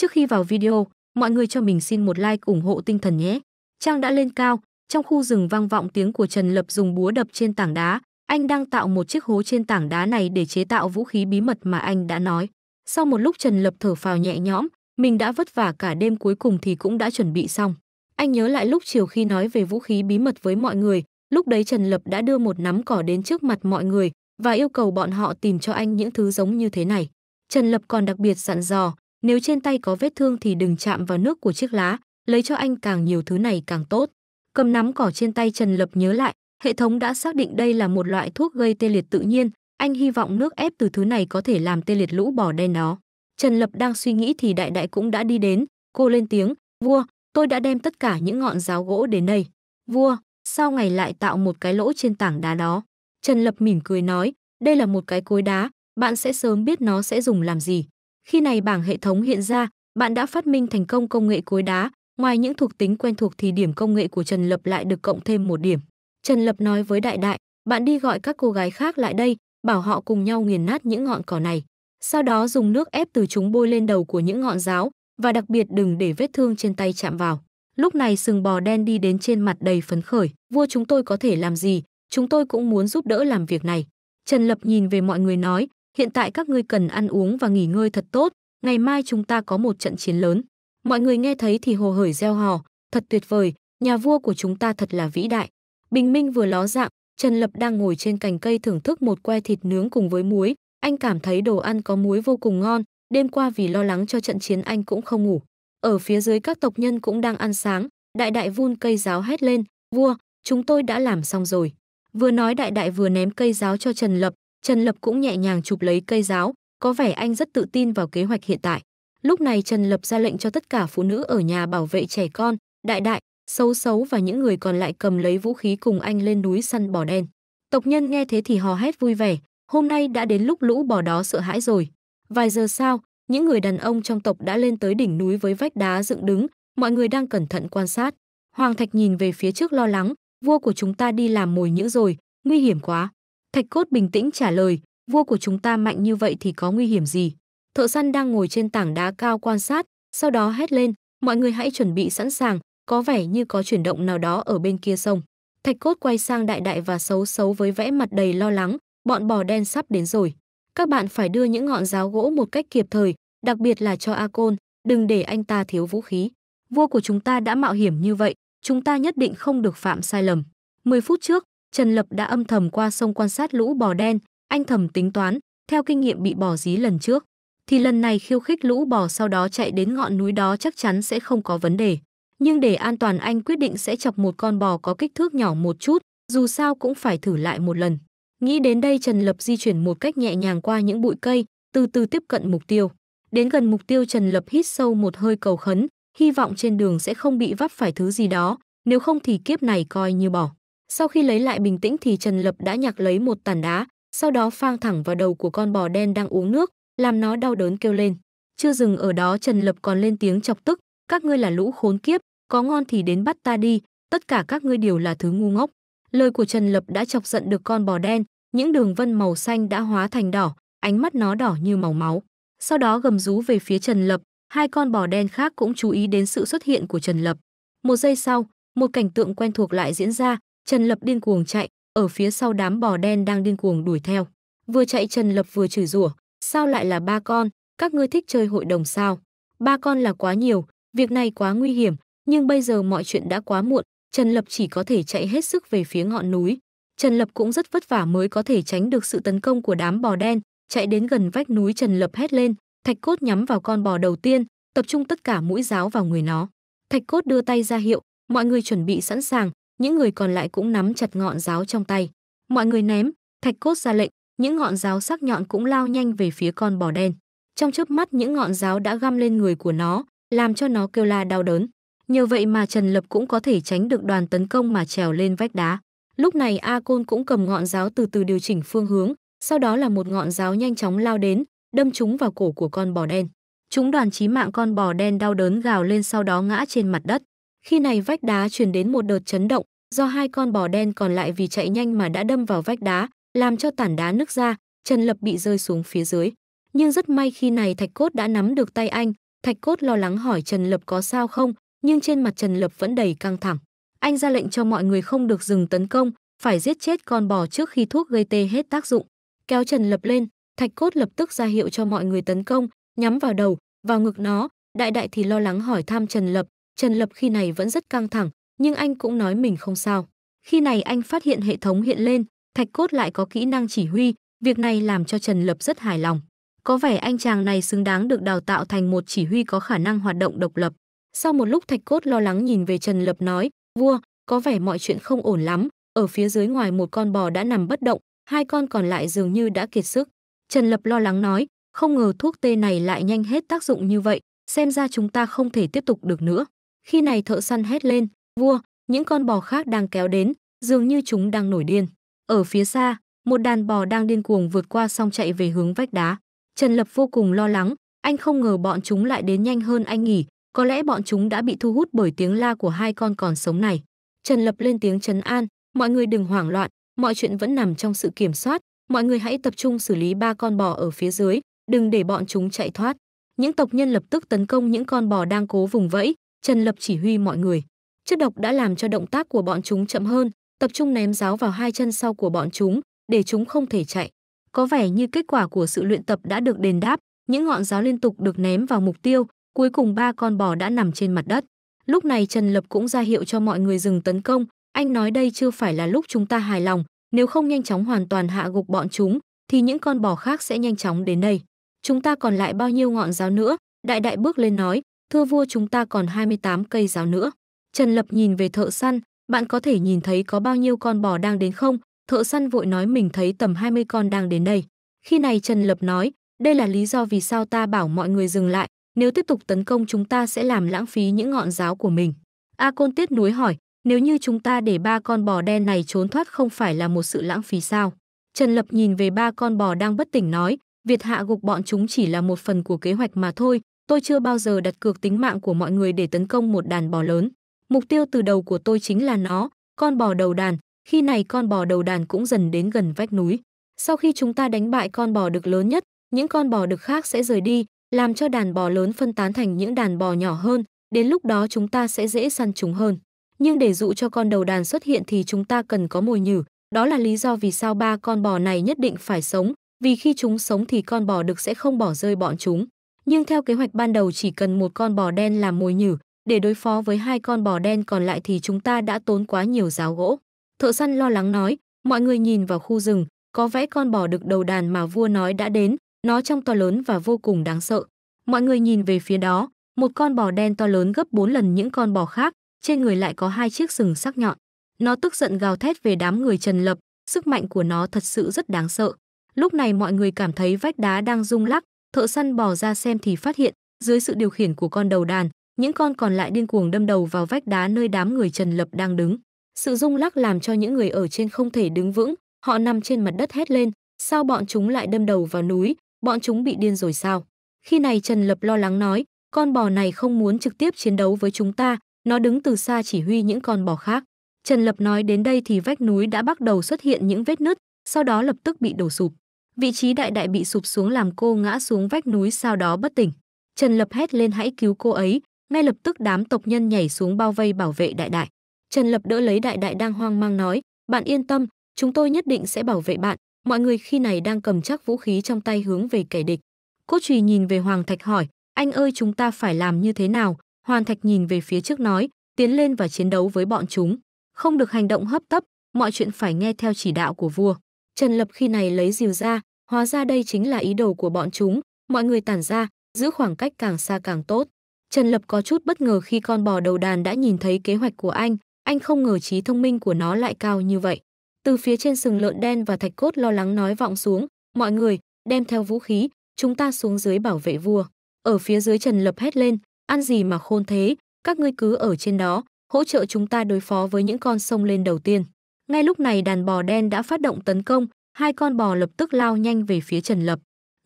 Trước khi vào video, mọi người cho mình xin một like ủng hộ tinh thần nhé. Trang đã lên cao, trong khu rừng vang vọng tiếng của Trần Lập dùng búa đập trên tảng đá. Anh đang tạo một chiếc hố trên tảng đá này để chế tạo vũ khí bí mật mà anh đã nói. Sau một lúc Trần Lập thở phào nhẹ nhõm, mình đã vất vả cả đêm cuối cùng thì cũng đã chuẩn bị xong. Anh nhớ lại lúc chiều khi nói về vũ khí bí mật với mọi người, lúc đấy Trần Lập đã đưa một nắm cỏ đến trước mặt mọi người và yêu cầu bọn họ tìm cho anh những thứ giống như thế này. Trần Lập còn đặc biệt dặn dò, nếu trên tay có vết thương thì đừng chạm vào nước của chiếc lá, lấy cho anh càng nhiều thứ này càng tốt. Cầm nắm cỏ trên tay Trần Lập nhớ lại, hệ thống đã xác định đây là một loại thuốc gây tê liệt tự nhiên, anh hy vọng nước ép từ thứ này có thể làm tê liệt lũ bò đen nó. Trần Lập đang suy nghĩ thì đại đại cũng đã đi đến, cô lên tiếng, vua, tôi đã đem tất cả những ngọn giáo gỗ đến đây. Vua, sao ngày lại tạo một cái lỗ trên tảng đá đó? Trần Lập mỉm cười nói, đây là một cái cối đá, bạn sẽ sớm biết nó sẽ dùng làm gì. Khi này bảng hệ thống hiện ra, bạn đã phát minh thành công công nghệ cối đá, ngoài những thuộc tính quen thuộc thì điểm công nghệ của Trần Lập lại được cộng thêm một điểm. Trần Lập nói với Đại Đại, bạn đi gọi các cô gái khác lại đây, bảo họ cùng nhau nghiền nát những ngọn cỏ này. Sau đó dùng nước ép từ chúng bôi lên đầu của những ngọn giáo và đặc biệt đừng để vết thương trên tay chạm vào. Lúc này sừng bò đen đi đến trên mặt đầy phấn khởi, vua chúng tôi có thể làm gì, chúng tôi cũng muốn giúp đỡ làm việc này. Trần Lập nhìn về mọi người nói, Hiện tại các ngươi cần ăn uống và nghỉ ngơi thật tốt, ngày mai chúng ta có một trận chiến lớn. Mọi người nghe thấy thì hồ hởi reo hò, thật tuyệt vời, nhà vua của chúng ta thật là vĩ đại. Bình minh vừa ló dạng, Trần Lập đang ngồi trên cành cây thưởng thức một que thịt nướng cùng với muối, anh cảm thấy đồ ăn có muối vô cùng ngon, đêm qua vì lo lắng cho trận chiến anh cũng không ngủ. Ở phía dưới các tộc nhân cũng đang ăn sáng, đại đại vun cây giáo hét lên, vua, chúng tôi đã làm xong rồi. Vừa nói đại đại vừa ném cây giáo cho Trần Lập, Trần Lập cũng nhẹ nhàng chụp lấy cây giáo, có vẻ anh rất tự tin vào kế hoạch hiện tại. Lúc này Trần Lập ra lệnh cho tất cả phụ nữ ở nhà bảo vệ trẻ con, đại đại, xấu xấu và những người còn lại cầm lấy vũ khí cùng anh lên núi săn bò đen. Tộc nhân nghe thế thì hò hét vui vẻ, hôm nay đã đến lúc lũ bò đó sợ hãi rồi. Vài giờ sau, những người đàn ông trong tộc đã lên tới đỉnh núi với vách đá dựng đứng, mọi người đang cẩn thận quan sát. Hoàng Thạch nhìn về phía trước lo lắng, vua của chúng ta đi làm mồi nhữ rồi, nguy hiểm quá. Thạch cốt bình tĩnh trả lời, vua của chúng ta mạnh như vậy thì có nguy hiểm gì? Thợ săn đang ngồi trên tảng đá cao quan sát, sau đó hét lên, mọi người hãy chuẩn bị sẵn sàng, có vẻ như có chuyển động nào đó ở bên kia sông. Thạch cốt quay sang đại đại và xấu xấu với vẽ mặt đầy lo lắng, bọn bò đen sắp đến rồi. Các bạn phải đưa những ngọn giáo gỗ một cách kịp thời, đặc biệt là cho A Côn, đừng để anh ta thiếu vũ khí. Vua của chúng ta đã mạo hiểm như vậy, chúng ta nhất định không được phạm sai lầm. 10 phút trước, Trần Lập đã âm thầm qua sông quan sát lũ bò đen, anh thầm tính toán, theo kinh nghiệm bị bò dí lần trước, thì lần này khiêu khích lũ bò sau đó chạy đến ngọn núi đó chắc chắn sẽ không có vấn đề. Nhưng để an toàn anh quyết định sẽ chọc một con bò có kích thước nhỏ một chút, dù sao cũng phải thử lại một lần. Nghĩ đến đây Trần Lập di chuyển một cách nhẹ nhàng qua những bụi cây, từ từ tiếp cận mục tiêu. Đến gần mục tiêu Trần Lập hít sâu một hơi cầu khấn, hy vọng trên đường sẽ không bị vấp phải thứ gì đó, nếu không thì kiếp này coi như bỏ. Sau khi lấy lại bình tĩnh thì Trần Lập đã nhặt lấy một tảng đá, sau đó phang thẳng vào đầu của con bò đen đang uống nước, làm nó đau đớn kêu lên. Chưa dừng ở đó Trần Lập còn lên tiếng chọc tức, các ngươi là lũ khốn kiếp, có ngon thì đến bắt ta đi, tất cả các ngươi đều là thứ ngu ngốc. Lời của Trần Lập đã chọc giận được con bò đen, những đường vân màu xanh đã hóa thành đỏ, ánh mắt nó đỏ như màu máu. Sau đó gầm rú về phía Trần Lập, hai con bò đen khác cũng chú ý đến sự xuất hiện của Trần Lập. Một giây sau, một cảnh tượng quen thuộc lại diễn ra, Trần Lập điên cuồng chạy, ở phía sau đám bò đen đang điên cuồng đuổi theo. Vừa chạy Trần Lập vừa chửi rủa, sao lại là ba con, các ngươi thích chơi hội đồng sao? Ba con là quá nhiều, việc này quá nguy hiểm, nhưng bây giờ mọi chuyện đã quá muộn, Trần Lập chỉ có thể chạy hết sức về phía ngọn núi. Trần Lập cũng rất vất vả mới có thể tránh được sự tấn công của đám bò đen, chạy đến gần vách núi Trần Lập hét lên, thạch cốt nhắm vào con bò đầu tiên, tập trung tất cả mũi giáo vào người nó. Thạch cốt đưa tay ra hiệu, mọi người chuẩn bị sẵn sàng, những người còn lại cũng nắm chặt ngọn giáo trong tay. Mọi người ném, thạch cốt ra lệnh, những ngọn giáo sắc nhọn cũng lao nhanh về phía con bò đen. Trong chớp mắt những ngọn giáo đã găm lên người của nó, làm cho nó kêu la đau đớn. Nhờ vậy mà Trần Lập cũng có thể tránh được đoàn tấn công mà trèo lên vách đá. Lúc này A Côn cũng cầm ngọn giáo từ từ điều chỉnh phương hướng, sau đó là một ngọn giáo nhanh chóng lao đến, đâm trúng vào cổ của con bò đen. Chúng đoàn chí mạng con bò đen đau đớn gào lên sau đó ngã trên mặt đất. Khi này vách đá truyền đến một đợt chấn động, do hai con bò đen còn lại vì chạy nhanh mà đã đâm vào vách đá, làm cho tản đá nứt ra, Trần Lập bị rơi xuống phía dưới. Nhưng rất may khi này Thạch Cốt đã nắm được tay anh, Thạch Cốt lo lắng hỏi Trần Lập có sao không, nhưng trên mặt Trần Lập vẫn đầy căng thẳng. Anh ra lệnh cho mọi người không được dừng tấn công, phải giết chết con bò trước khi thuốc gây tê hết tác dụng. Kéo Trần Lập lên, Thạch Cốt lập tức ra hiệu cho mọi người tấn công, nhắm vào đầu, vào ngực nó, Đại Đại thì lo lắng hỏi thăm Trần Lập, Trần Lập khi này vẫn rất căng thẳng, nhưng anh cũng nói mình không sao. Khi này anh phát hiện hệ thống hiện lên, thạch cốt lại có kỹ năng chỉ huy, việc này làm cho Trần Lập rất hài lòng. Có vẻ anh chàng này xứng đáng được đào tạo thành một chỉ huy có khả năng hoạt động độc lập. Sau một lúc thạch cốt lo lắng nhìn về Trần Lập nói, vua, có vẻ mọi chuyện không ổn lắm, ở phía dưới ngoài một con bò đã nằm bất động, hai con còn lại dường như đã kiệt sức. Trần Lập lo lắng nói, không ngờ thuốc tê này lại nhanh hết tác dụng như vậy, xem ra chúng ta không thể tiếp tục được nữa. Khi này thợ săn hét lên, vua, những con bò khác đang kéo đến, dường như chúng đang nổi điên. Ở phía xa, một đàn bò đang điên cuồng vượt qua xong chạy về hướng vách đá. Trần Lập vô cùng lo lắng, anh không ngờ bọn chúng lại đến nhanh hơn anh nghỉ, có lẽ bọn chúng đã bị thu hút bởi tiếng la của hai con còn sống này. Trần Lập lên tiếng trấn an, mọi người đừng hoảng loạn, mọi chuyện vẫn nằm trong sự kiểm soát, mọi người hãy tập trung xử lý ba con bò ở phía dưới, đừng để bọn chúng chạy thoát. Những tộc nhân lập tức tấn công những con bò đang cố vùng vẫy, Trần Lập chỉ huy mọi người. Chất độc đã làm cho động tác của bọn chúng chậm hơn, tập trung ném giáo vào hai chân sau của bọn chúng, để chúng không thể chạy. Có vẻ như kết quả của sự luyện tập đã được đền đáp, những ngọn giáo liên tục được ném vào mục tiêu, cuối cùng ba con bò đã nằm trên mặt đất. Lúc này Trần Lập cũng ra hiệu cho mọi người dừng tấn công, anh nói đây chưa phải là lúc chúng ta hài lòng, nếu không nhanh chóng hoàn toàn hạ gục bọn chúng, thì những con bò khác sẽ nhanh chóng đến đây. Chúng ta còn lại bao nhiêu ngọn giáo nữa? Đại đại bước lên nói, thưa vua chúng ta còn 28 cây giáo nữa. Trần Lập nhìn về thợ săn, bạn có thể nhìn thấy có bao nhiêu con bò đang đến không? Thợ săn vội nói mình thấy tầm 20 con đang đến đây. Khi này Trần Lập nói, đây là lý do vì sao ta bảo mọi người dừng lại, nếu tiếp tục tấn công chúng ta sẽ làm lãng phí những ngọn giáo của mình. A Côn Tiết núi hỏi, nếu như chúng ta để ba con bò đen này trốn thoát không phải là một sự lãng phí sao? Trần Lập nhìn về ba con bò đang bất tỉnh nói, Việt hạ gục bọn chúng chỉ là một phần của kế hoạch mà thôi, Tôi chưa bao giờ đặt cược tính mạng của mọi người để tấn công một đàn bò lớn. Mục tiêu từ đầu của tôi chính là nó, con bò đầu đàn. Khi này con bò đầu đàn cũng dần đến gần vách núi. Sau khi chúng ta đánh bại con bò đực lớn nhất, những con bò đực khác sẽ rời đi, làm cho đàn bò lớn phân tán thành những đàn bò nhỏ hơn, đến lúc đó chúng ta sẽ dễ săn chúng hơn. Nhưng để dụ cho con đầu đàn xuất hiện thì chúng ta cần có mồi nhử, đó là lý do vì sao ba con bò này nhất định phải sống, vì khi chúng sống thì con bò đực sẽ không bỏ rơi bọn chúng. Nhưng theo kế hoạch ban đầu chỉ cần một con bò đen làm mồi nhử, để đối phó với hai con bò đen còn lại thì chúng ta đã tốn quá nhiều giáo gỗ. Thợ săn lo lắng nói, mọi người nhìn vào khu rừng, có vẽ con bò được đầu đàn mà vua nói đã đến, nó trông to lớn và vô cùng đáng sợ. Mọi người nhìn về phía đó, một con bò đen to lớn gấp 4 lần những con bò khác, trên người lại có hai chiếc sừng sắc nhọn. Nó tức giận gào thét về đám người Trần Lập, sức mạnh của nó thật sự rất đáng sợ. Lúc này mọi người cảm thấy vách đá đang rung lắc, thợ săn bò ra xem thì phát hiện, dưới sự điều khiển của con đầu đàn, những con còn lại điên cuồng đâm đầu vào vách đá nơi đám người Trần Lập đang đứng. Sự rung lắc làm cho những người ở trên không thể đứng vững, họ nằm trên mặt đất hét lên, sao bọn chúng lại đâm đầu vào núi, bọn chúng bị điên rồi sao? Khi này Trần Lập lo lắng nói, con bò này không muốn trực tiếp chiến đấu với chúng ta, nó đứng từ xa chỉ huy những con bò khác. Trần Lập nói đến đây thì vách núi đã bắt đầu xuất hiện những vết nứt, sau đó lập tức bị đổ sụp. Vị trí đại đại bị sụp xuống làm cô ngã xuống vách núi sau đó bất tỉnh. Trần Lập hét lên hãy cứu cô ấy, ngay lập tức đám tộc nhân nhảy xuống bao vây bảo vệ đại đại. Trần Lập đỡ lấy đại đại đang hoang mang nói, bạn yên tâm, chúng tôi nhất định sẽ bảo vệ bạn. Mọi người khi này đang cầm chắc vũ khí trong tay hướng về kẻ địch. Cốt trùy nhìn về Hoàng Thạch hỏi, anh ơi chúng ta phải làm như thế nào? Hoàng Thạch nhìn về phía trước nói, tiến lên và chiến đấu với bọn chúng. Không được hành động hấp tấp, mọi chuyện phải nghe theo chỉ đạo của vua. Trần Lập khi này lấy rìu ra, Hóa ra đây chính là ý đồ của bọn chúng, mọi người tản ra, giữ khoảng cách càng xa càng tốt. Trần Lập có chút bất ngờ khi con bò đầu đàn đã nhìn thấy kế hoạch của anh, anh không ngờ trí thông minh của nó lại cao như vậy. Từ phía trên sừng lợn đen và thạch cốt lo lắng nói vọng xuống, mọi người, đem theo vũ khí, chúng ta xuống dưới bảo vệ vua. Ở phía dưới Trần Lập hét lên, ăn gì mà khôn thế, các ngươi cứ ở trên đó, hỗ trợ chúng ta đối phó với những con sông lên đầu tiên. Ngay lúc này đàn bò đen đã phát động tấn công, hai con bò lập tức lao nhanh về phía Trần Lập.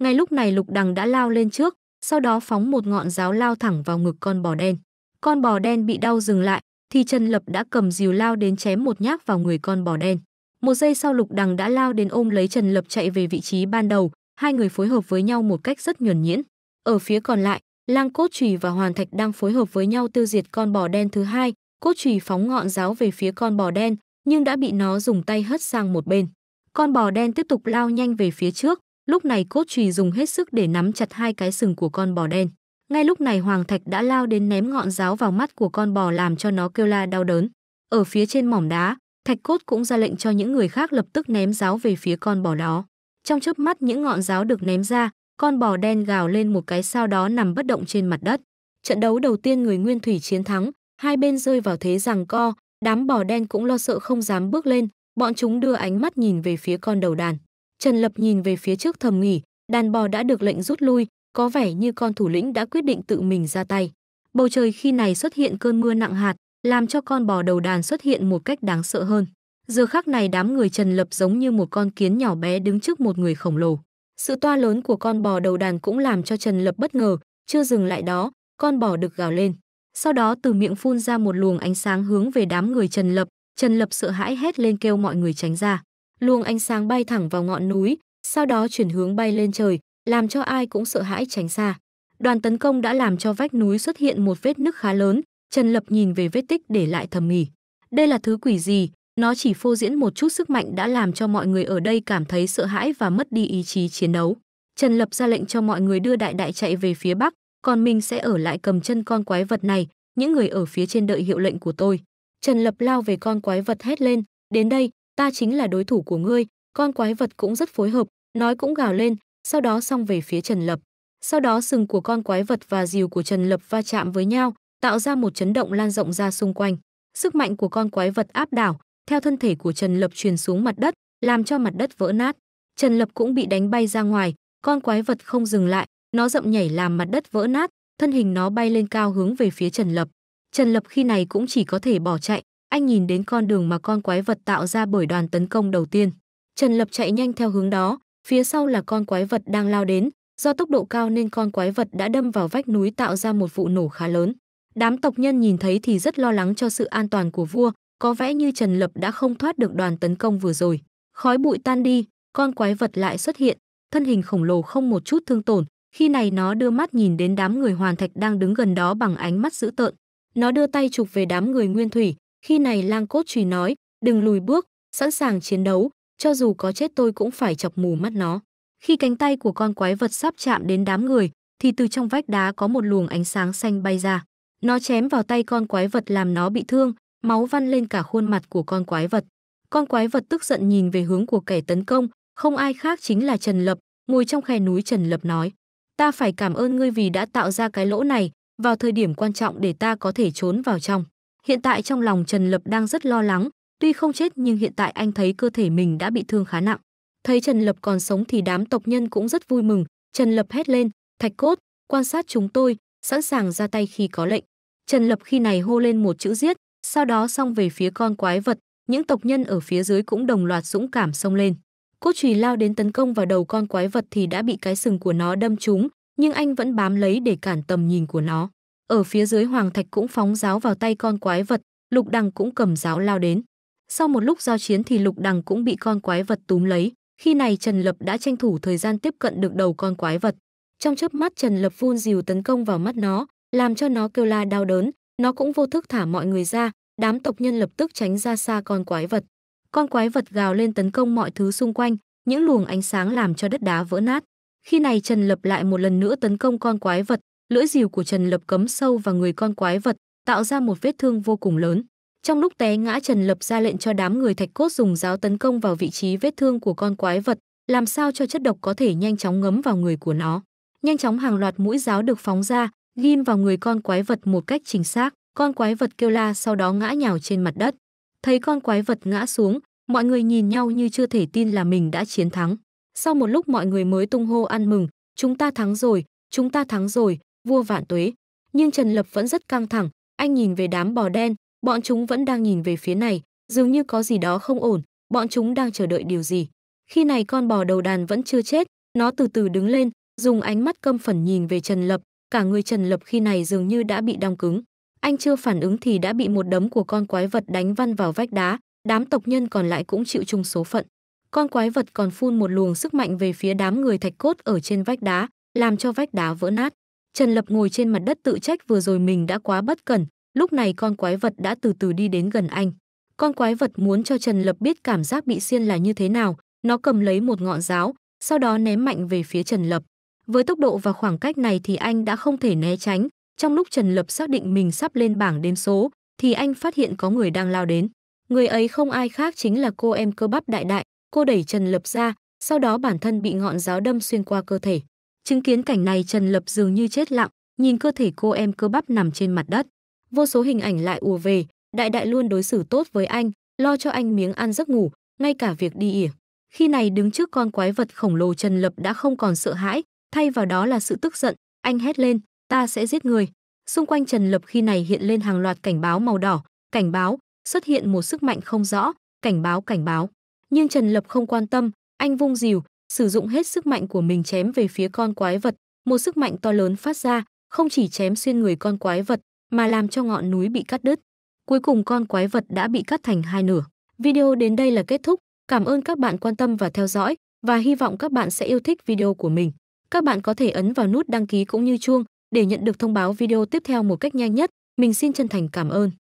Ngay lúc này Lục Đằng đã lao lên trước, sau đó phóng một ngọn giáo lao thẳng vào ngực con bò đen. Con bò đen bị đau dừng lại, thì Trần Lập đã cầm dìu lao đến chém một nhát vào người con bò đen. Một giây sau Lục Đằng đã lao đến ôm lấy Trần Lập chạy về vị trí ban đầu, hai người phối hợp với nhau một cách rất nhuần nhuyễn. Ở phía còn lại, Lang Cốt Trùy và Hoàn Thạch đang phối hợp với nhau tiêu diệt con bò đen thứ hai, Cốt Trùy phóng ngọn giáo về phía con bò đen, nhưng đã bị nó dùng tay hất sang một bên. Con bò đen tiếp tục lao nhanh về phía trước, lúc này cốt trùy dùng hết sức để nắm chặt hai cái sừng của con bò đen. Ngay lúc này Hoàng Thạch đã lao đến ném ngọn giáo vào mắt của con bò làm cho nó kêu la đau đớn. Ở phía trên mỏm đá, Thạch Cốt cũng ra lệnh cho những người khác lập tức ném giáo về phía con bò đó. Trong chớp mắt những ngọn giáo được ném ra, con bò đen gào lên một cái sao đó nằm bất động trên mặt đất. Trận đấu đầu tiên người Nguyên Thủy chiến thắng, hai bên rơi vào thế rằng co, đám bò đen cũng lo sợ không dám bước lên, Bọn chúng đưa ánh mắt nhìn về phía con đầu đàn. Trần Lập nhìn về phía trước thầm nghỉ, đàn bò đã được lệnh rút lui, có vẻ như con thủ lĩnh đã quyết định tự mình ra tay. Bầu trời khi này xuất hiện cơn mưa nặng hạt, làm cho con bò đầu đàn xuất hiện một cách đáng sợ hơn. Giờ khắc này đám người Trần Lập giống như một con kiến nhỏ bé đứng trước một người khổng lồ. Sự toa lớn của con bò đầu đàn cũng làm cho Trần Lập bất ngờ, chưa dừng lại đó, con bò được gào lên. Sau đó từ miệng phun ra một luồng ánh sáng hướng về đám người Trần Lập, Trần Lập sợ hãi hét lên kêu mọi người tránh ra. Luồng ánh sáng bay thẳng vào ngọn núi, sau đó chuyển hướng bay lên trời, làm cho ai cũng sợ hãi tránh xa. Đoàn tấn công đã làm cho vách núi xuất hiện một vết nứt khá lớn, Trần Lập nhìn về vết tích để lại thầm mỉ. Đây là thứ quỷ gì? Nó chỉ phô diễn một chút sức mạnh đã làm cho mọi người ở đây cảm thấy sợ hãi và mất đi ý chí chiến đấu. Trần Lập ra lệnh cho mọi người đưa đại đại chạy về phía bắc, còn mình sẽ ở lại cầm chân con quái vật này, những người ở phía trên đợi hiệu lệnh của tôi. Trần Lập lao về con quái vật hét lên, đến đây, ta chính là đối thủ của ngươi, con quái vật cũng rất phối hợp, nói cũng gào lên, sau đó xong về phía Trần Lập. Sau đó sừng của con quái vật và rìu của Trần Lập va chạm với nhau, tạo ra một chấn động lan rộng ra xung quanh. Sức mạnh của con quái vật áp đảo, theo thân thể của Trần Lập truyền xuống mặt đất, làm cho mặt đất vỡ nát. Trần Lập cũng bị đánh bay ra ngoài, con quái vật không dừng lại, nó dậm nhảy làm mặt đất vỡ nát, thân hình nó bay lên cao hướng về phía Trần Lập. Trần Lập khi này cũng chỉ có thể bỏ chạy, anh nhìn đến con đường mà con quái vật tạo ra bởi đoàn tấn công đầu tiên. Trần Lập chạy nhanh theo hướng đó, phía sau là con quái vật đang lao đến, do tốc độ cao nên con quái vật đã đâm vào vách núi tạo ra một vụ nổ khá lớn. Đám tộc nhân nhìn thấy thì rất lo lắng cho sự an toàn của vua, có vẻ như Trần Lập đã không thoát được đoàn tấn công vừa rồi. Khói bụi tan đi, con quái vật lại xuất hiện, thân hình khổng lồ không một chút thương tổn, khi này nó đưa mắt nhìn đến đám người hoàn thạch đang đứng gần đó bằng ánh mắt dữ tợn. Nó đưa tay chụp về đám người nguyên thủy, khi này lang cốt trùy nói, đừng lùi bước, sẵn sàng chiến đấu, cho dù có chết tôi cũng phải chọc mù mắt nó. Khi cánh tay của con quái vật sắp chạm đến đám người, thì từ trong vách đá có một luồng ánh sáng xanh bay ra. Nó chém vào tay con quái vật làm nó bị thương, máu văn lên cả khuôn mặt của con quái vật. Con quái vật tức giận nhìn về hướng của kẻ tấn công, không ai khác chính là Trần Lập, ngồi trong khe núi Trần Lập nói. Ta phải cảm ơn ngươi vì đã tạo ra cái lỗ này, vào thời điểm quan trọng để ta có thể trốn vào trong. Hiện tại trong lòng Trần Lập đang rất lo lắng, tuy không chết nhưng hiện tại anh thấy cơ thể mình đã bị thương khá nặng. Thấy Trần Lập còn sống thì đám tộc nhân cũng rất vui mừng, Trần Lập hét lên, "Thạch cốt, quan sát chúng tôi, sẵn sàng ra tay khi có lệnh." Trần Lập khi này hô lên một chữ giết, sau đó xông về phía con quái vật, những tộc nhân ở phía dưới cũng đồng loạt dũng cảm xông lên. Cốt chùy lao đến tấn công vào đầu con quái vật thì đã bị cái sừng của nó đâm trúng, nhưng anh vẫn bám lấy để cản tầm nhìn của nó. Ở phía dưới Hoàng Thạch cũng phóng giáo vào tay con quái vật, Lục Đằng cũng cầm giáo lao đến. Sau một lúc giao chiến thì Lục Đằng cũng bị con quái vật túm lấy, khi này Trần Lập đã tranh thủ thời gian tiếp cận được đầu con quái vật. Trong chớp mắt Trần Lập vun dìu tấn công vào mắt nó, làm cho nó kêu la đau đớn, nó cũng vô thức thả mọi người ra, đám tộc nhân lập tức tránh ra xa con quái vật. Con quái vật gào lên tấn công mọi thứ xung quanh, những luồng ánh sáng làm cho đất đá vỡ nát. Khi này Trần Lập lại một lần nữa tấn công con quái vật, lưỡi rìu của Trần Lập cấm sâu vào người con quái vật, tạo ra một vết thương vô cùng lớn. Trong lúc té ngã Trần Lập ra lệnh cho đám người thạch cốt dùng giáo tấn công vào vị trí vết thương của con quái vật, làm sao cho chất độc có thể nhanh chóng ngấm vào người của nó. Nhanh chóng hàng loạt mũi giáo được phóng ra, ghim vào người con quái vật một cách chính xác, con quái vật kêu la sau đó ngã nhào trên mặt đất. Thấy con quái vật ngã xuống, mọi người nhìn nhau như chưa thể tin là mình đã chiến thắng. Sau một lúc mọi người mới tung hô ăn mừng, chúng ta thắng rồi, chúng ta thắng rồi, vua vạn tuế. Nhưng Trần Lập vẫn rất căng thẳng, anh nhìn về đám bò đen, bọn chúng vẫn đang nhìn về phía này, dường như có gì đó không ổn, bọn chúng đang chờ đợi điều gì. Khi này con bò đầu đàn vẫn chưa chết, nó từ từ đứng lên, dùng ánh mắt căm phẩn nhìn về Trần Lập, cả người Trần Lập khi này dường như đã bị đong cứng. Anh chưa phản ứng thì đã bị một đấm của con quái vật đánh văng vào vách đá, đám tộc nhân còn lại cũng chịu chung số phận con quái vật còn phun một luồng sức mạnh về phía đám người thạch cốt ở trên vách đá, làm cho vách đá vỡ nát. Trần Lập ngồi trên mặt đất tự trách vừa rồi mình đã quá bất cẩn, lúc này con quái vật đã từ từ đi đến gần anh. Con quái vật muốn cho Trần Lập biết cảm giác bị xiên là như thế nào, nó cầm lấy một ngọn giáo, sau đó ném mạnh về phía Trần Lập. Với tốc độ và khoảng cách này thì anh đã không thể né tránh, trong lúc Trần Lập xác định mình sắp lên bảng đếm số, thì anh phát hiện có người đang lao đến. Người ấy không ai khác chính là cô em cơ bắp đại đại, cô đẩy Trần Lập ra, sau đó bản thân bị ngọn giáo đâm xuyên qua cơ thể. Chứng kiến cảnh này Trần Lập dường như chết lặng, nhìn cơ thể cô em cơ bắp nằm trên mặt đất. Vô số hình ảnh lại ùa về, đại đại luôn đối xử tốt với anh, lo cho anh miếng ăn giấc ngủ, ngay cả việc đi ỉa. Khi này đứng trước con quái vật khổng lồ Trần Lập đã không còn sợ hãi, thay vào đó là sự tức giận, anh hét lên, ta sẽ giết người. Xung quanh Trần Lập khi này hiện lên hàng loạt cảnh báo màu đỏ, cảnh báo, xuất hiện một sức mạnh không rõ, cảnh báo cảnh báo nhưng Trần Lập không quan tâm, anh vung dìu sử dụng hết sức mạnh của mình chém về phía con quái vật, một sức mạnh to lớn phát ra, không chỉ chém xuyên người con quái vật mà làm cho ngọn núi bị cắt đứt. Cuối cùng con quái vật đã bị cắt thành hai nửa. Video đến đây là kết thúc. Cảm ơn các bạn quan tâm và theo dõi và hy vọng các bạn sẽ yêu thích video của mình. Các bạn có thể ấn vào nút đăng ký cũng như chuông để nhận được thông báo video tiếp theo một cách nhanh nhất. Mình xin chân thành cảm ơn.